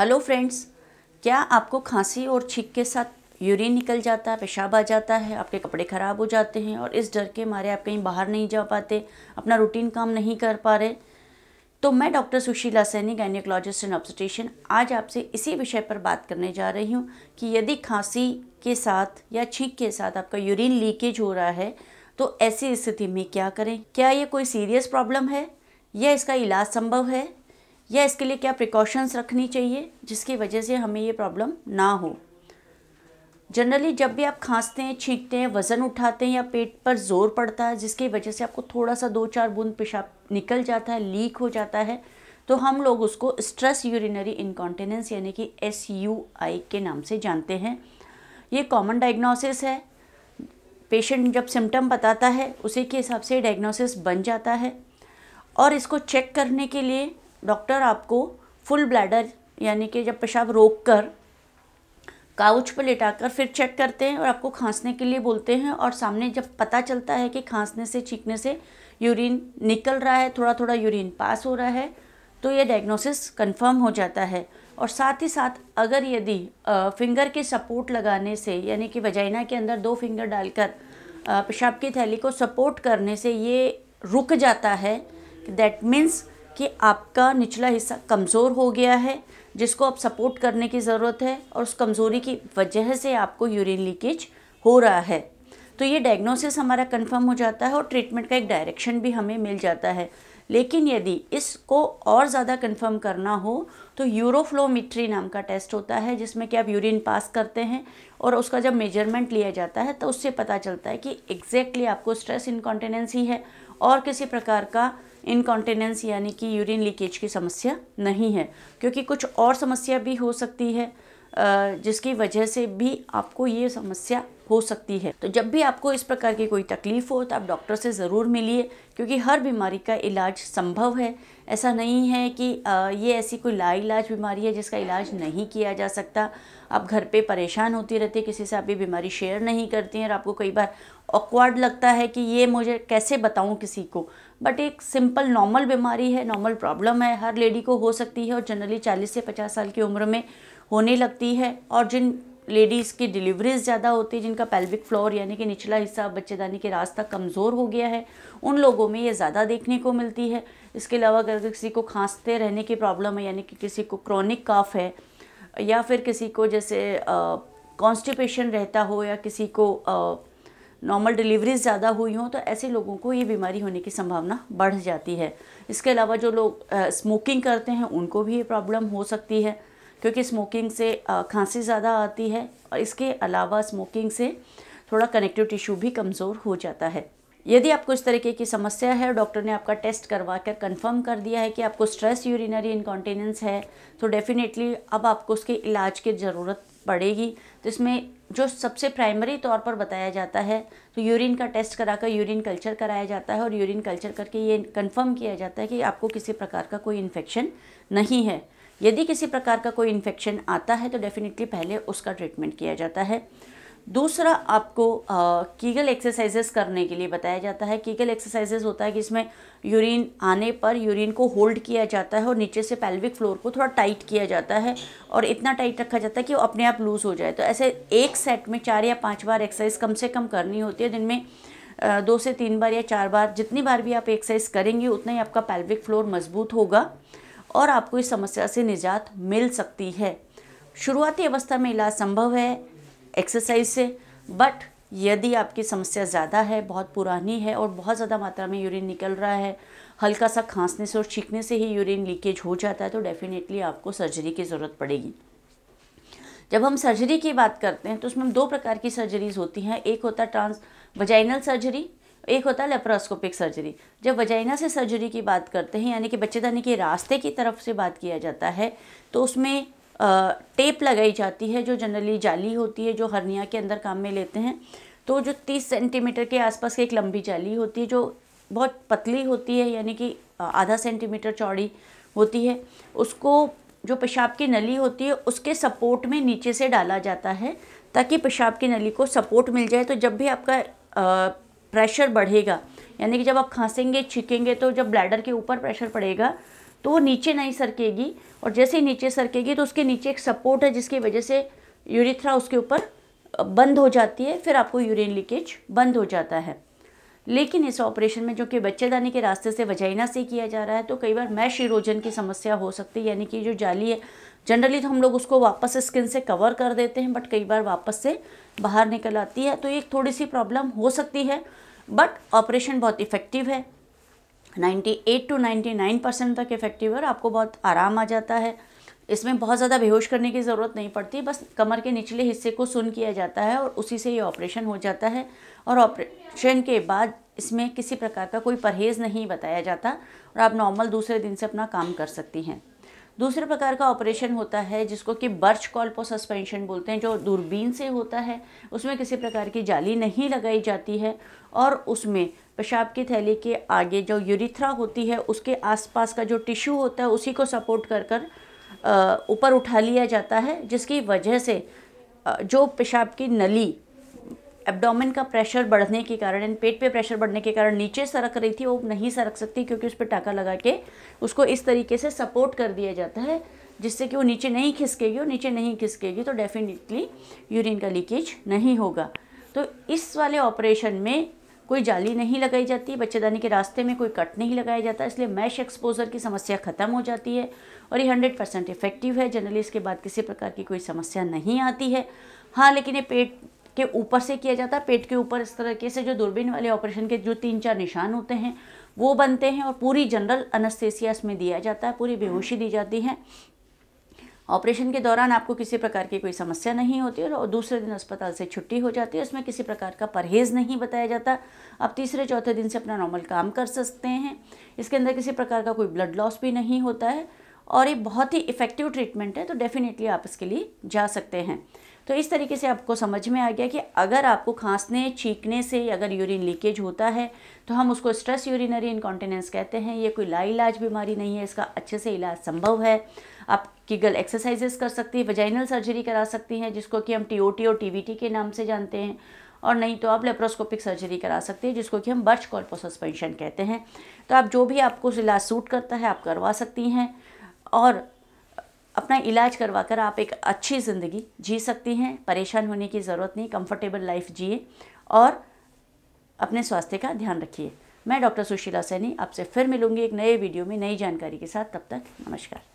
hello friends क्या आपको खांसी और छींक के साथ यूरिन निकल जाता है पेशाब आ जाता है आपके कपड़े ख़राब हो जाते हैं और इस डर के मारे आप कहीं बाहर नहीं जा पाते अपना रूटीन काम नहीं कर पा रहे तो मैं doctor Sushila Saini gynaecologist and obstetrician आज आपसे इसी विषय पर बात करने जा रही हूँ कि यदि खांसी के साथ या छींक के साथ आपका यूरिन लीकेज हो रहा है तो ऐसी स्थिति में क्या करें क्या ये कोई सीरियस प्रॉब्लम है या इसका इलाज संभव है या इसके लिए क्या प्रिकॉशंस रखनी चाहिए जिसकी वजह से हमें ये प्रॉब्लम ना हो जनरली जब भी आप खांसते हैं छींकते हैं वज़न उठाते हैं या पेट पर जोर पड़ता है जिसकी वजह से आपको थोड़ा सा दो चार बूंद पेशाब निकल जाता है लीक हो जाता है तो हम लोग उसको स्ट्रेस यूरिनरी इनकॉन्टिनेंस यानी कि एस यू आई के नाम से जानते हैं ये कॉमन डायग्नोसिस है पेशेंट जब सिम्टम बताता है उसी के हिसाब से डायग्नोसिस बन जाता है और इसको चेक करने के लिए डॉक्टर आपको फुल ब्लैडर यानी कि जब पेशाब रोक कर काउच पर कर फिर चेक करते हैं और आपको खांसने के लिए बोलते हैं और सामने जब पता चलता है कि खांसने से छींकने से यूरिन निकल रहा है थोड़ा थोड़ा यूरिन पास हो रहा है तो ये डायग्नोसिस कंफर्म हो जाता है और साथ ही साथ अगर यदि फिंगर के सपोर्ट लगाने से यानी कि वजाइना के अंदर दो फिंगर डालकर पेशाब की थैली को सपोर्ट करने से ये रुक जाता है दैट मीन्स कि आपका निचला हिस्सा कमज़ोर हो गया है जिसको आप सपोर्ट करने की ज़रूरत है और उस कमज़ोरी की वजह से आपको यूरिन लीकेज हो रहा है तो ये डायग्नोसिस हमारा कंफर्म हो जाता है और ट्रीटमेंट का एक डायरेक्शन भी हमें मिल जाता है लेकिन यदि इसको और ज़्यादा कंफर्म करना हो तो यूरोफ्लोमीट्री नाम का टेस्ट होता है जिसमें कि आप यूरिन पास करते हैं और उसका जब मेजरमेंट लिया जाता है तो उससे पता चलता है कि एग्जैक्टली exactly आपको स्ट्रेस इनकॉन्टिनेंसी है और किसी प्रकार का इनकॉन्टिनेंस यानी कि यूरिन लीकेज की समस्या नहीं है क्योंकि कुछ और समस्या भी हो सकती है जिसकी वजह से भी आपको ये समस्या हो सकती है तो जब भी आपको इस प्रकार की कोई तकलीफ हो तो आप डॉक्टर से ज़रूर मिलिए क्योंकि हर बीमारी का इलाज संभव है ऐसा नहीं है कि ये ऐसी कोई लाइलाज बीमारी है जिसका इलाज नहीं किया जा सकता आप घर पे परेशान होती रहती है किसी से आप ये बीमारी शेयर नहीं करती हैं और आपको कई बार ऑकवर्ड लगता है कि ये मुझे कैसे बताऊँ किसी को बट एक सिंपल नॉर्मल बीमारी है नॉर्मल प्रॉब्लम है हर लेडी को हो सकती है और जनरली चालीस से पचास साल की उम्र में होने लगती है और जिन लेडीज़ की डिलीवरीज ज़्यादा होती है जिनका पेल्विक फ्लोर यानी कि निचला हिस्सा बच्चेदानी के रास्ता कमज़ोर हो गया है उन लोगों में ये ज़्यादा देखने को मिलती है इसके अलावा अगर किसी को खांसते रहने की प्रॉब्लम है यानी कि किसी को क्रॉनिक काफ है या फिर किसी को जैसे कॉन्स्टिपेशन रहता हो या किसी को नॉर्मल डिलीवरीज ज़्यादा हुई हों तो ऐसे लोगों को ये बीमारी होने की संभावना बढ़ जाती है इसके अलावा जो लोग स्मोकिंग करते हैं उनको भी ये प्रॉब्लम हो सकती है क्योंकि स्मोकिंग से खांसी ज़्यादा आती है और इसके अलावा स्मोकिंग से थोड़ा कनेक्टिव टिश्यू भी कमज़ोर हो जाता है यदि आपको इस तरीके की समस्या है डॉक्टर ने आपका टेस्ट करवा कर कन्फर्म कर दिया है कि आपको स्ट्रेस यूरिनरी इनकॉन्टीनेंस है तो डेफिनेटली अब आपको उसके इलाज की ज़रूरत पड़ेगी तो इसमें जो सबसे प्राइमरी तौर पर बताया जाता है तो यूरिन का टेस्ट कराकर यूरिन कल्चर कराया जाता है और यूरिन कल्चर करके ये कंफर्म किया जाता है कि आपको किसी प्रकार का कोई इन्फेक्शन नहीं है यदि किसी प्रकार का कोई इन्फेक्शन आता है तो डेफिनेटली पहले उसका ट्रीटमेंट किया जाता है दूसरा आपको आ, कीगल एक्सरसाइजेस करने के लिए बताया जाता है कीगल एक्सरसाइजेस होता है कि इसमें यूरिन आने पर यूरिन को होल्ड किया जाता है और नीचे से पैल्विक फ्लोर को थोड़ा टाइट किया जाता है और इतना टाइट रखा जाता है कि वो अपने आप लूज़ हो जाए तो ऐसे एक सेट में चार या पाँच बार एक्सरसाइज कम से कम करनी होती है दिन में दो से तीन बार या चार बार जितनी बार भी आप एक्सरसाइज करेंगे उतना ही आपका पैल्विक फ्लोर मजबूत होगा और आपको इस समस्या से निजात मिल सकती है शुरुआती अवस्था में इलाज संभव है एक्सरसाइज से बट यदि आपकी समस्या ज़्यादा है बहुत पुरानी है और बहुत ज़्यादा मात्रा में यूरिन निकल रहा है हल्का सा खांसने से और छींकने से ही यूरिन लीकेज हो जाता है तो डेफिनेटली आपको सर्जरी की ज़रूरत पड़ेगी जब हम सर्जरी की बात करते हैं तो उसमें दो प्रकार की सर्जरीज होती हैं एक होता है ट्रांस वजाइनल सर्जरी एक होता है लेप्रोस्कोपिक सर्जरी जब वजाइना से सर्जरी की बात करते हैं यानी कि बच्चेदानी के रास्ते की तरफ से बात किया जाता है तो उसमें आ, टेप लगाई जाती है जो जनरली जाली होती है जो हरनिया के अंदर काम में लेते हैं तो जो तीस सेंटीमीटर के आसपास की एक लंबी जाली होती है जो बहुत पतली होती है यानी कि आधा सेंटीमीटर चौड़ी होती है उसको जो पेशाब की नली होती है उसके सपोर्ट में नीचे से डाला जाता है ताकि पेशाब की नली को सपोर्ट मिल जाए तो जब भी आपका आ, प्रेशर बढ़ेगा यानी कि जब आप खांसेंगे छिकेंगे तो जब ब्लैडर के ऊपर प्रेशर पड़ेगा तो वो नीचे नहीं सरकेगी और जैसे ही नीचे सरकेगी तो उसके नीचे एक सपोर्ट है जिसकी वजह से यूरिथ्रा उसके ऊपर बंद हो जाती है फिर आपको यूरिन लीकेज बंद हो जाता है लेकिन इस ऑपरेशन में जो कि बच्चेदानी के रास्ते से वजाइना से किया जा रहा है तो कई बार मैश इरोजन की समस्या हो सकती है यानी कि जो जाली है जनरली तो हम लोग उसको वापस स्किन से कवर कर देते हैं बट कई बार वापस से बाहर निकल आती है तो एक थोड़ी सी प्रॉब्लम हो सकती है बट ऑपरेशन बहुत इफ़ेक्टिव है 98 टू 99 परसेंट तक इफ़ेक्टिव है और आपको बहुत आराम आ जाता है इसमें बहुत ज़्यादा बेहोश करने की ज़रूरत नहीं पड़ती बस कमर के निचले हिस्से को सुन किया जाता है और उसी से ये ऑपरेशन हो जाता है और ऑपरे शयन के बाद इसमें किसी प्रकार का कोई परहेज़ नहीं बताया जाता और आप नॉर्मल दूसरे दिन से अपना काम कर सकती हैं दूसरे प्रकार का ऑपरेशन होता है जिसको कि बर्च कॉल्पो सस्पेंशन बोलते हैं जो दूरबीन से होता है उसमें किसी प्रकार की जाली नहीं लगाई जाती है और उसमें पेशाब की थैली के आगे जो यूरिथ्रा होती है उसके आसपास का जो टिश्यू होता है उसी को सपोर्ट कर कर ऊपर उठा लिया जाता है जिसकी वजह से जो पेशाब की नली एब्डोमेन का प्रेशर बढ़ने के कारण एंड पेट पे प्रेशर बढ़ने के कारण नीचे सरक रही थी वो नहीं सरक सकती क्योंकि उस पर टाका लगा के उसको इस तरीके से सपोर्ट कर दिया जाता है जिससे कि वो नीचे नहीं खिसकेगी और नीचे नहीं खिसकेगी तो डेफिनेटली यूरिन का लीकेज नहीं होगा तो इस वाले ऑपरेशन में कोई जाली नहीं लगाई जाती बच्चेदानी के रास्ते में कोई कट नहीं लगाया जाता इसलिए मैश एक्सपोजर की समस्या ख़त्म हो जाती है और ये हंड्रेड परसेंट इफेक्टिव है जनरली इसके बाद किसी प्रकार की कोई समस्या नहीं आती है हाँ लेकिन ये पेट के ऊपर से किया जाता है पेट के ऊपर इस तरीके से जो दूरबीन वाले ऑपरेशन के जो तीन चार निशान होते हैं वो बनते हैं और पूरी जनरल अनस्थेसिया इसमें दिया जाता है पूरी बेहोशी दी जाती है ऑपरेशन के दौरान आपको किसी प्रकार की कोई समस्या नहीं होती और दूसरे दिन अस्पताल से छुट्टी हो जाती है इसमें किसी प्रकार का परहेज़ नहीं बताया जाता आप तीसरे चौथे दिन से अपना नॉर्मल काम कर सकते हैं इसके अंदर किसी प्रकार का कोई ब्लड लॉस भी नहीं होता है और ये बहुत ही इफ़ेक्टिव ट्रीटमेंट है तो डेफ़िनेटली आप इसके लिए जा सकते हैं तो इस तरीके से आपको समझ में आ गया कि अगर आपको खांसने छींकने से अगर यूरिन लीकेज होता है तो हम उसको स्ट्रेस यूरिनरी इनकॉन्टिनेंस कहते हैं ये कोई लाइलाज बीमारी नहीं है इसका अच्छे से इलाज संभव है आप किगल एक्सरसाइजेस कर सकती है वजाइनल सर्जरी करा सकती हैं जिसको कि हम टी और टी के नाम से जानते हैं और नहीं तो आप लेप्रोस्कोपिक सर्जरी करा सकते हैं जिसको कि हम बर्च कॉर्पो सस्पेंशन कहते हैं तो आप जो भी आपको इलाज सूट करता है आप करवा सकती हैं और अपना इलाज करवा कर आप एक अच्छी ज़िंदगी जी सकती हैं परेशान होने की ज़रूरत नहीं कंफर्टेबल लाइफ जिए और अपने स्वास्थ्य का ध्यान रखिए मैं डॉक्टर सुशीला सैनी आपसे फिर मिलूंगी एक नए वीडियो में नई जानकारी के साथ तब तक नमस्कार